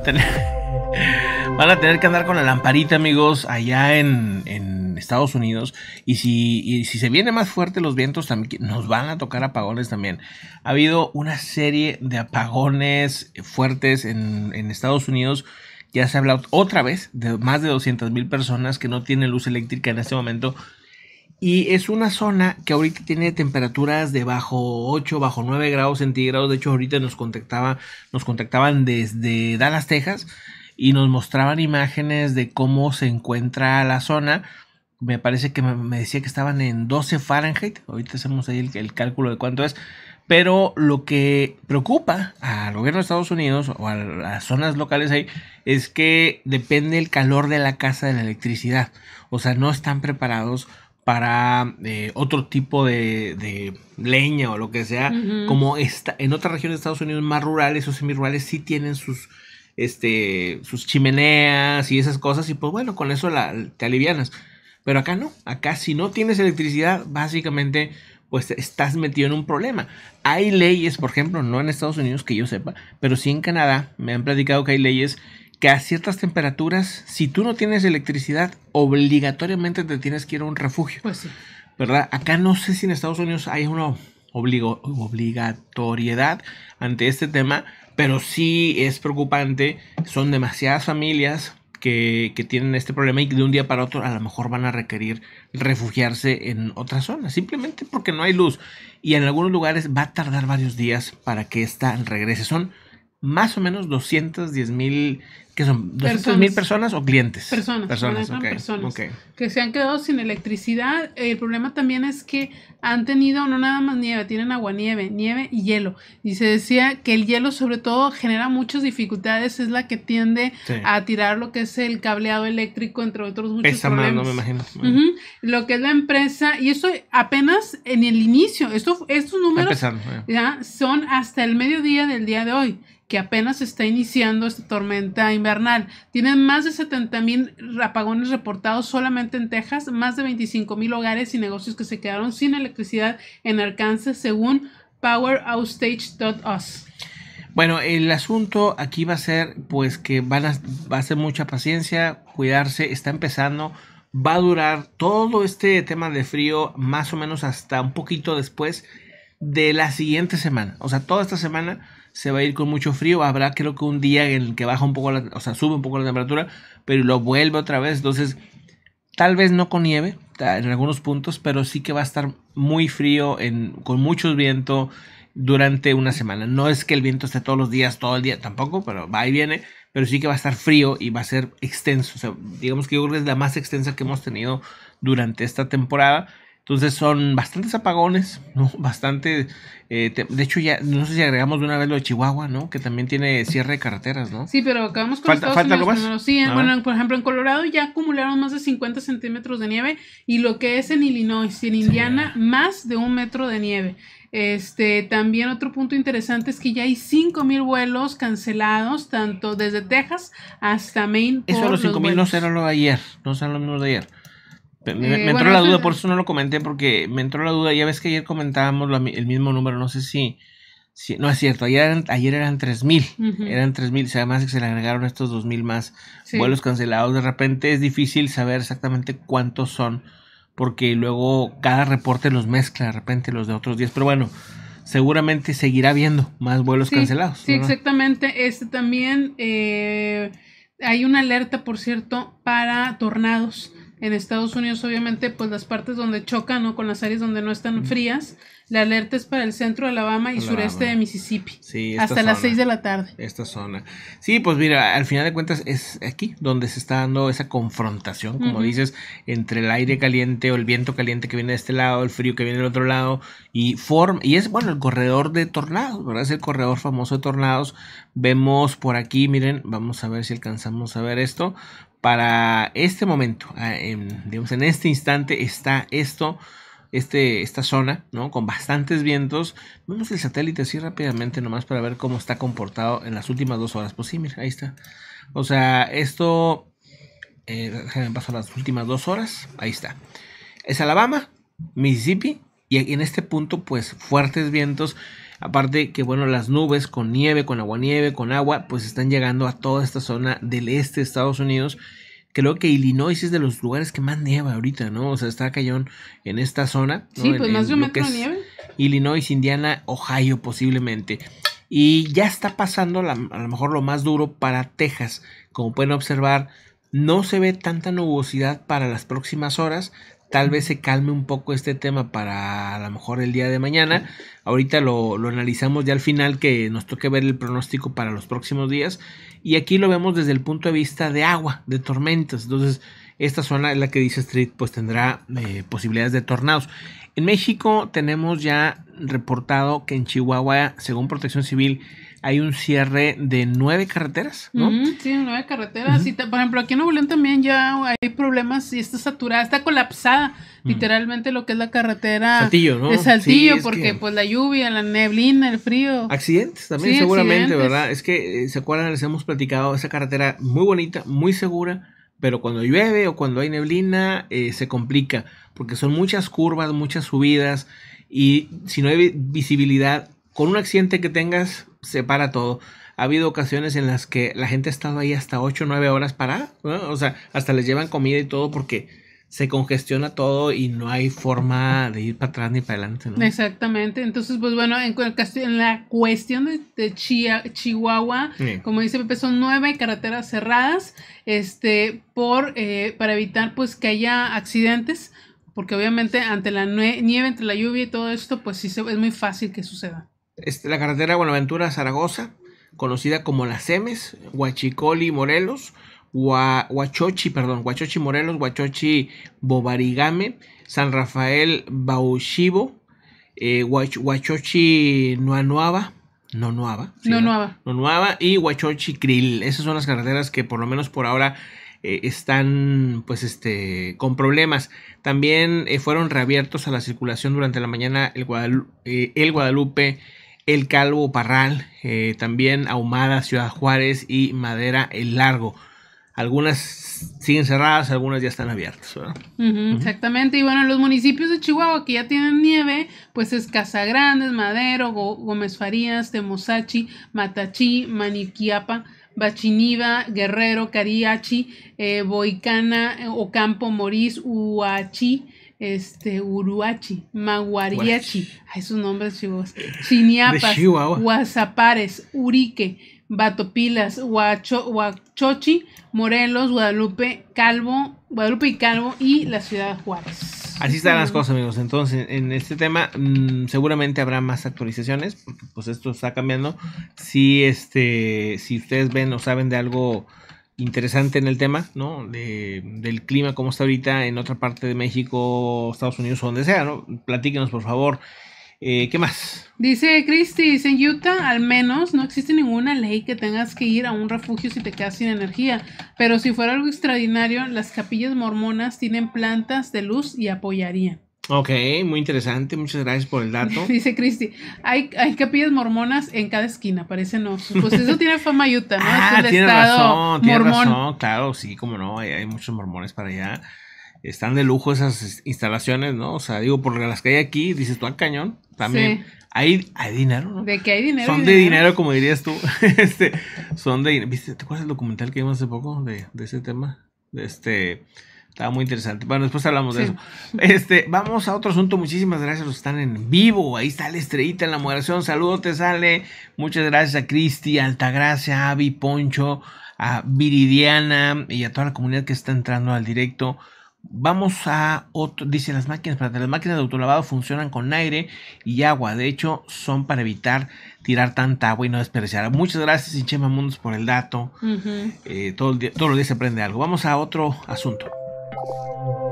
Van a tener que andar con la lamparita, amigos, allá en, Estados Unidos. Y si, se viene más fuerte los vientos, también nos van a tocar apagones también. Ha habido una serie de apagones fuertes en, en Estados Unidos. Ya se ha hablado otra vez de más de 200 mil personas que no tienen luz eléctrica en este momento y es una zona que ahorita tiene temperaturas de bajo 8, bajo 9 grados centígrados. De hecho, ahorita nos, contactaba, nos contactaban desde Dallas, Texas, y nos mostraban imágenes de cómo se encuentra la zona. Me parece que me decía que estaban en 12 Fahrenheit. Ahorita hacemos ahí el, el cálculo de cuánto es. Pero lo que preocupa al gobierno de Estados Unidos o a las zonas locales ahí es que depende el calor de la casa de la electricidad. O sea, no están preparados para eh, otro tipo de, leña o lo que sea, como esta, en otras regiones de Estados Unidos más rurales o semirurales sí tienen sus, este, sus chimeneas y esas cosas y pues bueno, con eso la, te alivianas. Pero acá no, acá si no tienes electricidad, básicamente pues estás metido en un problema. Hay leyes, por ejemplo, no en Estados Unidos que yo sepa, pero sí en Canadá, me han platicado que hay leyes que a ciertas temperaturas, si tú no tienes electricidad, obligatoriamente te tienes que ir a un refugio. Pues ¿Verdad? Acá no sé si en Estados Unidos hay una obligatoriedad ante este tema, pero sí es preocupante. Son demasiadas familias que, tienen este problema y de un día para otro a lo mejor van a requerir refugiarse en otra zona, simplemente porque no hay luz. Y en algunos lugares va a tardar varios días para que esta regrese. Son más o menos 210 mil que son? ¿200 mil personas o clientes? Personas. Personas, Que se han quedado sin electricidad. El problema también es que han tenido no nada más nieve, tienen agua, nieve, nieve y hielo. Y se decía que el hielo sobre todo genera muchas dificultades, es la que tiende a tirar lo que es el cableado eléctrico, entre otros muchos Esa problemas. Mano, me imagino. Lo que es la empresa, y eso apenas en el inicio, estos números eh. ya, son hasta el mediodía del día de hoy, que apenas está iniciando esta tormenta invernadera. Tienen más de 70 mil apagones reportados solamente en Texas, más de 25 mil hogares y negocios que se quedaron sin electricidad en Arkansas, según poweroutage.us. Bueno, el asunto aquí va a ser pues que van a, va mucha paciencia, cuidarse, está empezando, va a durar todo este tema de frío más o menos hasta un poquito después de la siguiente semana, o sea, toda esta semana se va a ir con mucho frío. Habrá creo que un día en el que baja un poco, la, o sea, sube un poco la temperatura, pero lo vuelve otra vez. Entonces, tal vez no con nieve en algunos puntos, pero sí que va a estar muy frío, con mucho viento durante una semana. No es que el viento esté todos los días, todo el día tampoco, pero va y viene, pero sí que va a estar frío y va a ser extenso. digamos que yo que es la más extensa que hemos tenido durante esta temporada. Entonces son bastantes apagones, ¿no? Bastante, eh, de hecho ya, no sé si agregamos de una vez lo de Chihuahua, ¿no? Que también tiene cierre de carreteras, ¿no? Sí, pero acabamos con falta, Estados falta más. Sí, ¿eh? ah. bueno, por ejemplo, en Colorado ya acumularon más de 50 centímetros de nieve y lo que es en Illinois en Indiana, más de un metro de nieve. Este, también otro punto interesante es que ya hay mil vuelos cancelados, tanto desde Texas hasta Maine. Eso de los 5.000 no serán lo de ayer, no será lo mismo de ayer. Eh, me, entró la duda, por eso no lo comenté, porque me entró la duda. Ya ves que ayer comentábamos el mismo número, no sé si. no es cierto, ayer eran, ayer eran 3000. Eran 3000, o sea, además que se le agregaron estos 2000 más vuelos cancelados. De repente es difícil saber exactamente cuántos son, porque luego cada reporte los mezcla de repente los de otros días. Pero bueno, seguramente seguirá viendo más vuelos cancelados. Sí, exactamente. Este también eh, hay una alerta, por cierto, para tornados en Estados Unidos, obviamente, pues las partes donde chocan ¿no? con las áreas donde no están frías, la alerta es para el centro de Alabama y sureste de Mississippi. Sí, hasta las 6 de la tarde. Esta zona. Sí, pues mira, al final de cuentas es aquí donde se está dando esa confrontación, como dices, entre el aire caliente o el viento caliente que viene de este lado, el frío que viene del otro lado, y form y es bueno el corredor de tornados, ¿verdad? Es el corredor famoso de tornados. Vemos por aquí, miren, vamos a ver si alcanzamos a ver esto para este momento, ah, en, digamos, en este instante está esto, este, esta zona, ¿no? Con bastantes vientos. Vemos el satélite así rápidamente nomás para ver cómo está comportado en las últimas dos horas. Pues sí, mira, ahí está. O sea, esto... Eh, pasar las últimas dos horas. Ahí está. Es Alabama, Mississippi. Y en este punto, pues fuertes vientos Aparte que bueno, las nubes con nieve, con agua, nieve, con agua, pues están llegando a toda esta zona del este de Estados Unidos. Creo que Illinois es de los lugares que más nieva ahorita, ¿no? O sea, está cayón en esta zona. Sí, pues más de un metro nieve. Illinois, Indiana, Ohio posiblemente. Y ya está pasando a lo mejor lo más duro para Texas. Como pueden observar, no se ve tanta nubosidad para las próximas horas tal vez se calme un poco este tema para a lo mejor el día de mañana. Ahorita lo, analizamos ya al final que nos toque ver el pronóstico para los próximos días. Y aquí lo vemos desde el punto de vista de agua, de tormentas. Entonces, esta zona es la que dice Street, pues tendrá eh, posibilidades de tornados. En México tenemos ya reportado que en Chihuahua, según Protección Civil, hay un cierre de nueve carreteras, ¿no? sí, nueve carreteras. por ejemplo, aquí en Nuevo León también ya hay problemas y está saturada, está colapsada, literalmente lo que es la carretera. Saltillo, ¿no? De Saltillo, porque pues la lluvia, la neblina, el frío. Accidentes también, seguramente, ¿verdad? Es que, eh, ¿se acuerdan? Les hemos platicado, esa carretera muy bonita, muy segura, pero cuando llueve o cuando hay neblina, eh, se complica, porque son muchas curvas, muchas subidas. Y si no hay visibilidad, con un accidente que tengas, se para todo. Ha habido ocasiones en las que la gente ha estado ahí hasta 8 o 9 horas parada, o sea, hasta les llevan comida y todo porque se congestiona todo y no hay forma de ir para atrás ni para adelante. ¿no? Exactamente, entonces pues bueno, en, en la cuestión de, Chihuahua, como dice Pepe, son nueve carreteras cerradas este, por, eh, para evitar pues que haya accidentes, porque obviamente ante la nieve, entre la lluvia y todo esto, pues sí es muy fácil que suceda. Este, la carretera Buenaventura-Zaragoza, conocida como Las Semes, Huachicoli-Morelos, Huachochi, perdón, Huachochi-Morelos, Huachochi-Bobarigame, San Rafael-Bauchivo, eh, Huachochi-Nuanuava, no y Huachochi Krill. Esas son las carreteras que por lo menos por ahora eh, están pues este con problemas. También eh, fueron reabiertos a la circulación durante la mañana el, el Guadalupe el Calvo Parral, eh, también Ahumada, Ciudad Juárez y Madera El Largo. Algunas siguen cerradas, algunas ya están abiertas. Exactamente. Y bueno, los municipios de Chihuahua que ya tienen nieve, pues es Casagrandes, Madero, Gómez Farías, Temosachi, Matachi, Maniquiapa. Bachiniba, Guerrero, Cariachi, eh, Boicana, eh, Ocampo, Morís, Uachi este, Uruachi, Maguariachi, ay, sus nombres chivos, Chiniapas, Guazapares, Urique, Batopilas, Huacho, Huachochi, Morelos, Guadalupe, Calvo, Guadalupe y Calvo y la ciudad de Juárez. Así están las cosas, amigos. Entonces, en este tema mm, seguramente habrá más actualizaciones, pues esto está cambiando. Si este, si ustedes ven o saben de algo interesante en el tema, ¿no? del clima, como está ahorita en otra parte de México, Estados Unidos o donde sea, ¿no? Platíquenos, por favor. Eh, ¿Qué más? Dice Christie, en Utah al menos no existe ninguna ley que tengas que ir a un refugio si te quedas sin energía, pero si fuera algo extraordinario, las capillas mormonas tienen plantas de luz y apoyarían. Ok, muy interesante, muchas gracias por el dato. Dice Cristi, hay, hay capillas mormonas en cada esquina, parece no, Pues eso tiene fama Utah, ¿no? Ah, tiene razón, tiene razón, claro, sí, como no, hay, muchos mormones para allá. Están de lujo esas instalaciones, ¿no? O sea, digo, por las que hay aquí, dices tú al ah, cañón, también. Hay, hay, dinero, ¿no? De que hay dinero. Son de dinero. como dirías tú. este, son de ¿Viste? ¿Te acuerdas el documental que vimos hace poco de, de ese tema? De este estaba muy interesante. Bueno, después hablamos de eso. Este, vamos a otro asunto. Muchísimas gracias. Los que están en vivo. Ahí está la estrellita en la moderación. Saludos, te sale. Muchas gracias a Cristi, Altagracia, a Avi, Poncho, a Viridiana y a toda la comunidad que está entrando al directo. Vamos a otro, dice las máquinas, para las máquinas de autolavado funcionan con aire y agua, de hecho son para evitar tirar tanta agua y no desperdiciar. Muchas gracias Inchema Mundos por el dato, eh, todo el todos los días se aprende algo. Vamos a otro asunto. Thank you.